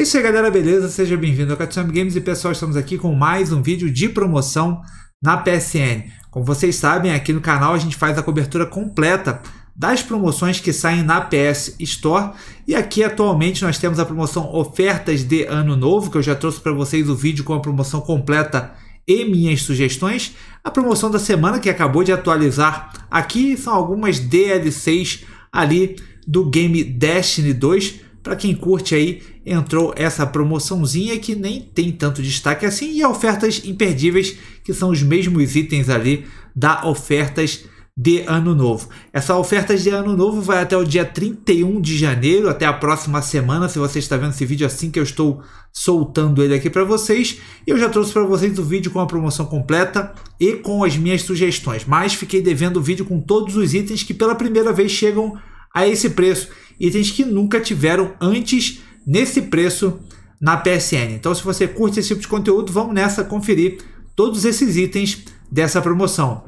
E é aí, galera, beleza? Seja bem-vindo ao Katsumi Games e pessoal, estamos aqui com mais um vídeo de promoção na PSN. Como vocês sabem, aqui no canal a gente faz a cobertura completa das promoções que saem na PS Store. E aqui atualmente nós temos a promoção Ofertas de Ano Novo, que eu já trouxe para vocês o vídeo com a promoção completa e minhas sugestões. A promoção da semana que acabou de atualizar aqui são algumas DLCs ali do game Destiny 2 para quem curte aí, entrou essa promoçãozinha que nem tem tanto destaque assim e ofertas imperdíveis, que são os mesmos itens ali da ofertas de ano novo. Essa oferta de ano novo vai até o dia 31 de janeiro, até a próxima semana, se você está vendo esse vídeo assim que eu estou soltando ele aqui para vocês. Eu já trouxe para vocês o vídeo com a promoção completa e com as minhas sugestões, mas fiquei devendo o vídeo com todos os itens que pela primeira vez chegam a esse preço. Itens que nunca tiveram antes nesse preço na PSN. Então, se você curte esse tipo de conteúdo, vamos nessa conferir todos esses itens dessa promoção.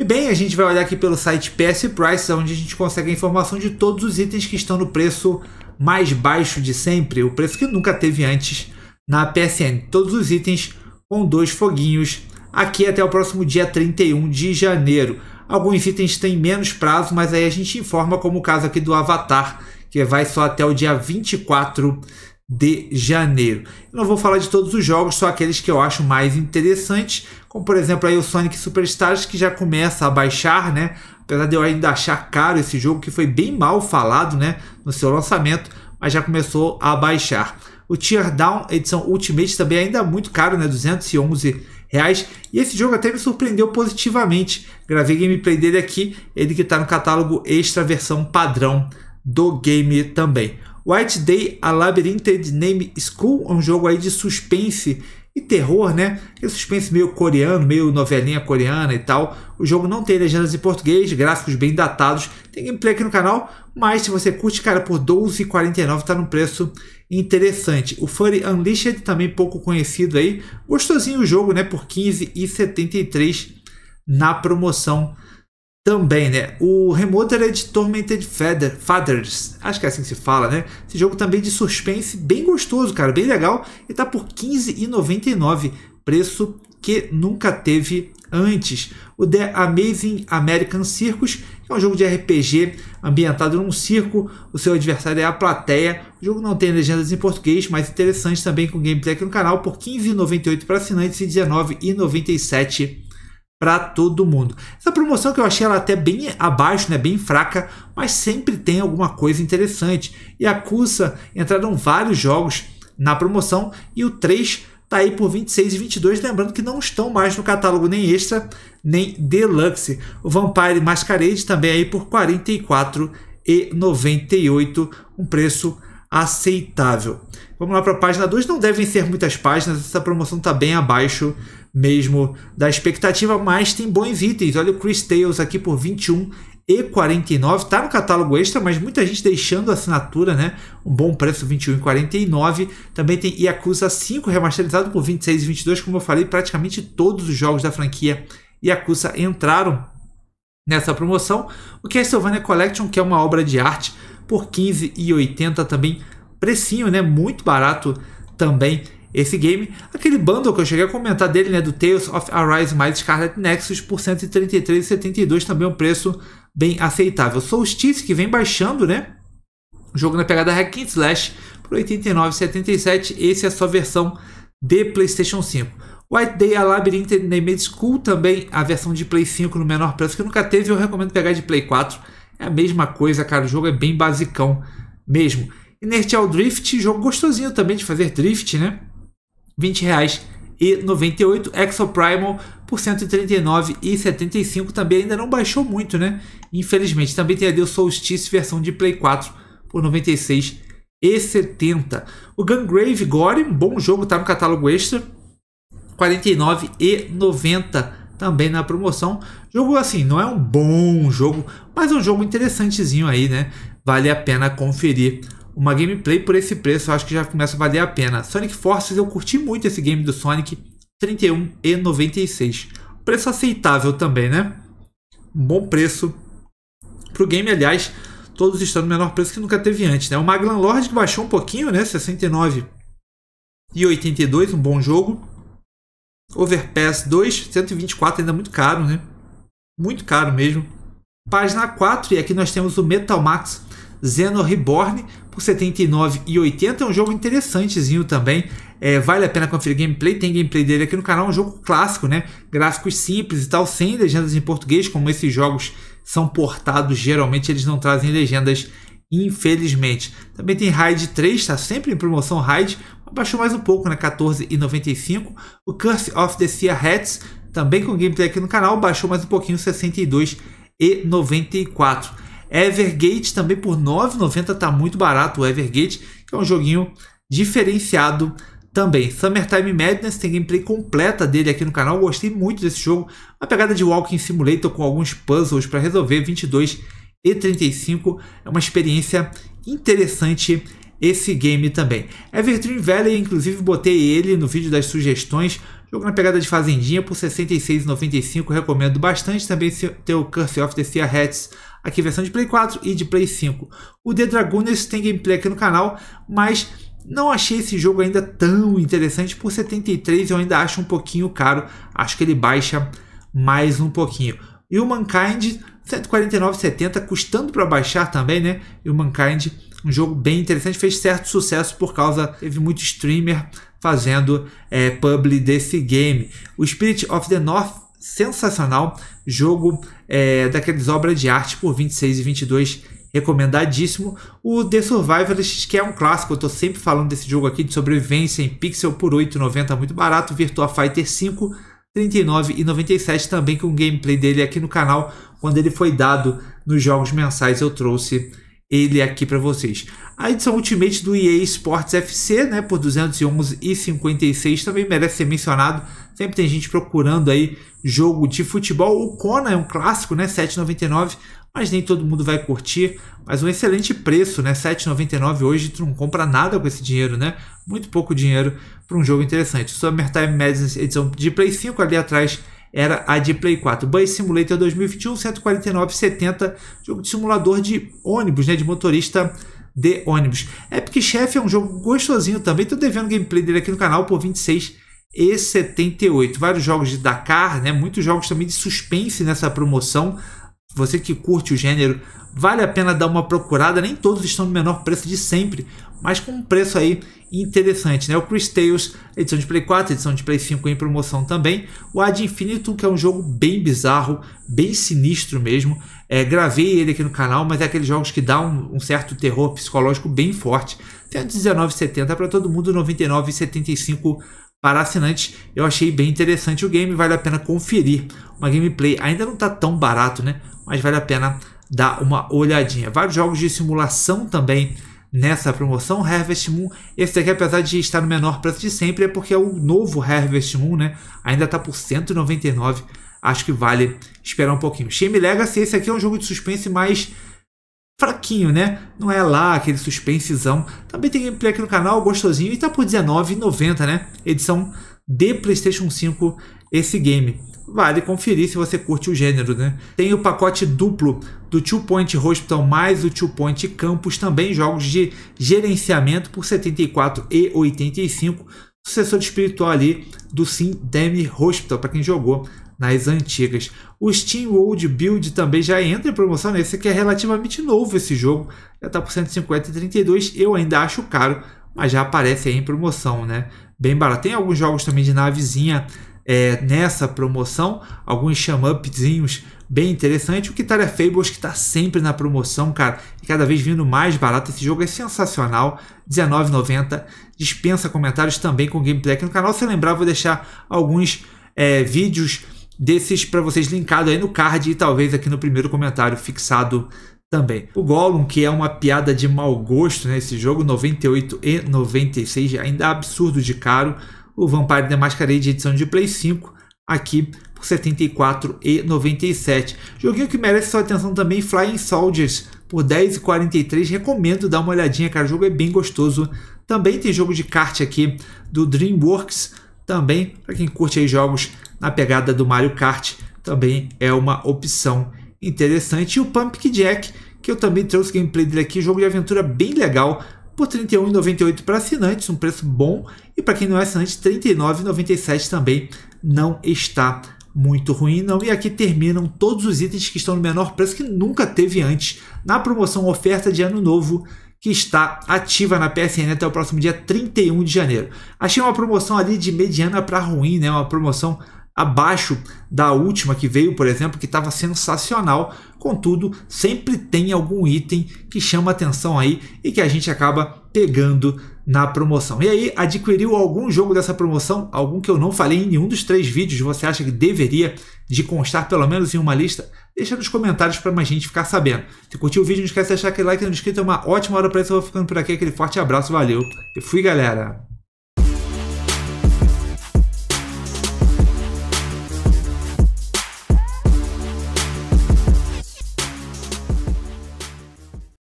E bem, a gente vai olhar aqui pelo site PS Price, onde a gente consegue a informação de todos os itens que estão no preço mais baixo de sempre, o preço que nunca teve antes na PSN. Todos os itens com dois foguinhos aqui até o próximo dia 31 de janeiro. Alguns itens têm menos prazo, mas aí a gente informa, como o caso aqui do Avatar, que vai só até o dia 24 de janeiro. Eu não vou falar de todos os jogos, só aqueles que eu acho mais interessantes, como por exemplo aí o Sonic Superstars, que já começa a baixar, né? Apesar de eu ainda achar caro esse jogo, que foi bem mal falado, né? No seu lançamento, mas já começou a baixar. O Teardown, edição Ultimate, também ainda muito caro, né? 211 reais. E esse jogo até me surpreendeu positivamente. Gravei gameplay dele aqui, ele que está no catálogo extra versão padrão do game também. White Day, A Labyrinth Name School, é um jogo aí de suspense e terror, né? E suspense meio coreano, meio novelinha coreana e tal. O jogo não tem legendas em português, gráficos bem datados. Tem gameplay aqui no canal, mas se você curte, cara, por R$12,49 tá num preço interessante. O Furry Unleashed, também pouco conhecido aí. Gostosinho o jogo, né? Por R$15,73 na promoção também, né? O remoter de Tormented Feather, Fathers, acho que é assim que se fala, né? Esse jogo também de suspense, bem gostoso, cara, bem legal. E tá por R$15,99, preço que nunca teve antes. O The Amazing American Circus, é um jogo de RPG ambientado num circo, o seu adversário é a plateia. O jogo não tem legendas em português, mas interessante também com gameplay aqui no canal, por R$15,98 para assinantes e R$19,97 para todo mundo. Essa promoção que eu achei ela até bem abaixo, né, bem fraca, mas sempre tem alguma coisa interessante. E a Cusa entraram vários jogos na promoção e o 3 tá aí por 26 e 22, lembrando que não estão mais no catálogo nem extra nem deluxe. O Vampire Masquerade também aí por 44 e 98, um preço aceitável. Vamos lá para a página 2, não devem ser muitas páginas, essa promoção está bem abaixo mesmo da expectativa, mas tem bons itens. Olha o Chris Tales aqui por 21 e 49, tá no catálogo extra, mas muita gente deixando a assinatura, né? Um bom preço 21,49. Também tem Yakuza 5 remasterizado por 26 e 22, como eu falei, praticamente todos os jogos da franquia Yakuza entraram nessa promoção. O Castlevania Collection, que é uma obra de arte, por 15 e 80 também, precinho, né? Muito barato também esse game. Aquele bundle que eu cheguei a comentar dele, né, do Tales of Arise mais Scarlet Nexus por 133,72, também um preço bem aceitável. Solstice que vem baixando, né? jogo na pegada hack and slash por 89,77, esse é a sua versão de PlayStation 5. White Day, a Labyrinth Named School, também a versão de Play 5 no menor preço que nunca teve, eu recomendo pegar de Play 4. É a mesma coisa, cara, o jogo é bem basicão mesmo. Inertial Drift, jogo gostosinho também de fazer drift, né? R$ reais e 98, Exoprimal por 139,75 também ainda não baixou muito, né? Infelizmente, também tem a Deus Solstice versão de Play 4 por R$ e 70. O Gungrave Gore, um bom jogo, tá no catálogo extra, R$ e também na promoção. Jogo assim, não é um bom jogo, mas é um jogo interessantezinho aí, né? Vale a pena conferir uma gameplay por esse preço, eu acho que já começa a valer a pena. Sonic Forces, eu curti muito esse game do Sonic, 31 e 96. Preço aceitável também, né? bom preço pro game, aliás, todos estão no menor preço que nunca teve antes, né? O Maglan Lord baixou um pouquinho, né? 69 e 82, um bom jogo. Overpass 2, 124, ainda muito caro, né? Muito caro mesmo. Página 4, e aqui nós temos o Metal Max Xeno Reborn por 79 e 80 é um jogo interessantezinho também. É, vale a pena conferir gameplay, tem gameplay dele aqui no canal, é um jogo clássico, né? Gráficos simples e tal, sem legendas em português, como esses jogos são portados, geralmente eles não trazem legendas, infelizmente. Também tem Raid 3, está sempre em promoção Raid, abaixou mais um pouco, né? 14,95. O Curse of the Sea Hats, também com gameplay aqui no canal, baixou mais um pouquinho, 62 e 94. Evergate também por R$ 9,90 tá muito barato o Evergate, que é um joguinho diferenciado também. Summertime Madness tem gameplay completa dele aqui no canal, gostei muito desse jogo. Uma pegada de Walking Simulator com alguns puzzles para resolver, 22 e 35. É uma experiência interessante esse game também. Everdream Valley, inclusive botei ele no vídeo das sugestões. Jogo na pegada de Fazendinha por R$ 66,95, recomendo bastante. Também tem o Curse of the Sea Hats aqui versão de Play 4 e de Play 5. O The Dragooners tem gameplay aqui no canal, mas não achei esse jogo ainda tão interessante por 73, eu ainda acho um pouquinho caro, acho que ele baixa mais um pouquinho. E o Mankind 149,70 custando para baixar também, né? E o Mankind, um jogo bem interessante, fez certo sucesso por causa teve muito streamer fazendo é, publi desse game. O Spirit of the North sensacional, jogo é, daqueles obras de arte por 26 e 22 recomendadíssimo. O The Survivalist, que é um clássico, eu tô sempre falando desse jogo aqui de sobrevivência em pixel por 8,90, muito barato. Virtua Fighter 5, 97 também com um gameplay dele aqui no canal, quando ele foi dado nos jogos mensais, eu trouxe ele aqui para vocês. A edição Ultimate do EA Sports FC, né, por 211,56 também merece ser mencionado. Sempre tem gente procurando aí jogo de futebol. O Kona é um clássico, né? 7,99, mas nem todo mundo vai curtir. Mas um excelente preço, né? 7,99 hoje tu não compra nada com esse dinheiro, né? Muito pouco dinheiro para um jogo interessante. Summertime Madness edição de Play 5 ali atrás era a de Play 4. Bus Simulator 2021, 149,70, jogo de simulador de ônibus, né, de motorista de ônibus. Epic Chef é um jogo gostosinho também, tô devendo gameplay dele aqui no canal por 26 e 78. Vários jogos de Dakar, né? muitos jogos também de suspense nessa promoção. Você que curte o gênero, vale a pena dar uma procurada. Nem todos estão no menor preço de sempre, mas com um preço aí interessante. Né? O Chris Tales, edição de Play 4, edição de Play 5 em promoção também. O Ad Infinitum, que é um jogo bem bizarro, bem sinistro mesmo. É, gravei ele aqui no canal, mas é aqueles jogos que dá um, um certo terror psicológico bem forte. Tem 19,70 para todo mundo, 99,75 para assinantes. Eu achei bem interessante o game, vale a pena conferir uma gameplay. Ainda não está tão barato, né? Mas vale a pena dar uma olhadinha. Vários jogos de simulação também nessa promoção. Harvest Moon, esse aqui, apesar de estar no menor preço de sempre, é porque é o novo Harvest Moon, né? Ainda está por 199. Acho que vale esperar um pouquinho. Shame Legacy, esse aqui é um jogo de suspense mais fraquinho, né? Não é lá aquele suspensezão. Também tem gameplay aqui no canal, gostosinho, e tá por R$19,90, né? Edição de PlayStation 5 esse game. Vale conferir se você curte o gênero, né? Tem o pacote duplo do Two Point Hospital mais o Two Point Campus, também jogos de gerenciamento por R$74,85. e sucessor espiritual ali do Sim Demi Hospital para quem jogou nas antigas. O Steam World Build também já entra em promoção nesse que é relativamente novo esse jogo, já está por 150 e 32, eu ainda acho caro, mas já aparece aí em promoção, né? Bem barato. Tem alguns jogos também de navezinha é, nessa promoção, alguns shmup bem interessante. O Kitaria Fables que está sempre na promoção, cara, e cada vez vindo mais barato. Esse jogo é sensacional, R$19,90. Dispensa comentários também com gameplay aqui no canal. Se lembrar, vou deixar alguns é, vídeos desses para vocês linkado aí no card e talvez aqui no primeiro comentário fixado também. O Gollum, que é uma piada de mau gosto nesse né, jogo, 98 e 96, é ainda absurdo de caro. O Vampire The Masquerade edição de Play 5, aqui por 74 e 97. Joguinho que merece sua atenção também, Flying Soldiers, por 10,43. Recomendo dar uma olhadinha, cara. O jogo é bem gostoso. Também tem jogo de kart aqui do DreamWorks, também, para quem curte aí jogos na pegada do Mario Kart, também é uma opção interessante. E o Pumpkin Jack, que eu também trouxe gameplay dele aqui, jogo de aventura bem legal, por R$ 31,98 para assinantes, um preço bom, e para quem não é assinante, R$ 39,97 também não está muito ruim não. E aqui terminam todos os itens que estão no menor preço que nunca teve antes na promoção oferta de ano novo que está ativa na PSN até o próximo dia 31 de janeiro. Achei uma promoção ali de mediana para ruim, né? Uma promoção abaixo da última que veio, por exemplo, que estava sensacional. Contudo, sempre tem algum item que chama atenção aí e que a gente acaba pegando na promoção. E aí, adquiriu algum jogo dessa promoção, algum que eu não falei em nenhum dos três vídeos, você acha que deveria de constar pelo menos em uma lista? Deixa nos comentários para mais gente ficar sabendo. Se curtiu o vídeo, não esquece de deixar aquele like, tá não inscrito, é uma ótima hora para isso, eu vou ficando por aqui, aquele forte abraço, valeu, e fui galera!